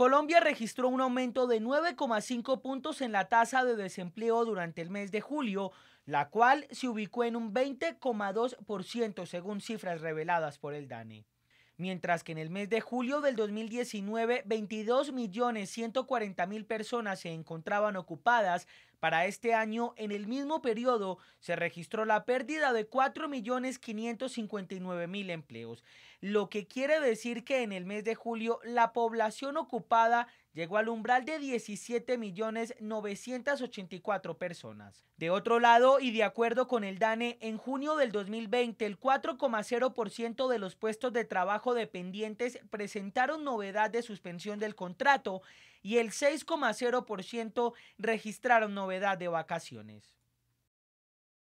Colombia registró un aumento de 9,5 puntos en la tasa de desempleo durante el mes de julio, la cual se ubicó en un 20,2% según cifras reveladas por el DANE. Mientras que en el mes de julio del 2019, 22.140.000 personas se encontraban ocupadas para este año, en el mismo periodo, se registró la pérdida de 4.559.000 empleos, lo que quiere decir que en el mes de julio la población ocupada llegó al umbral de 17.984.000 personas. De otro lado, y de acuerdo con el DANE, en junio del 2020, el 4,0% de los puestos de trabajo dependientes presentaron novedad de suspensión del contrato y el 6,0% registraron novedad de vacaciones.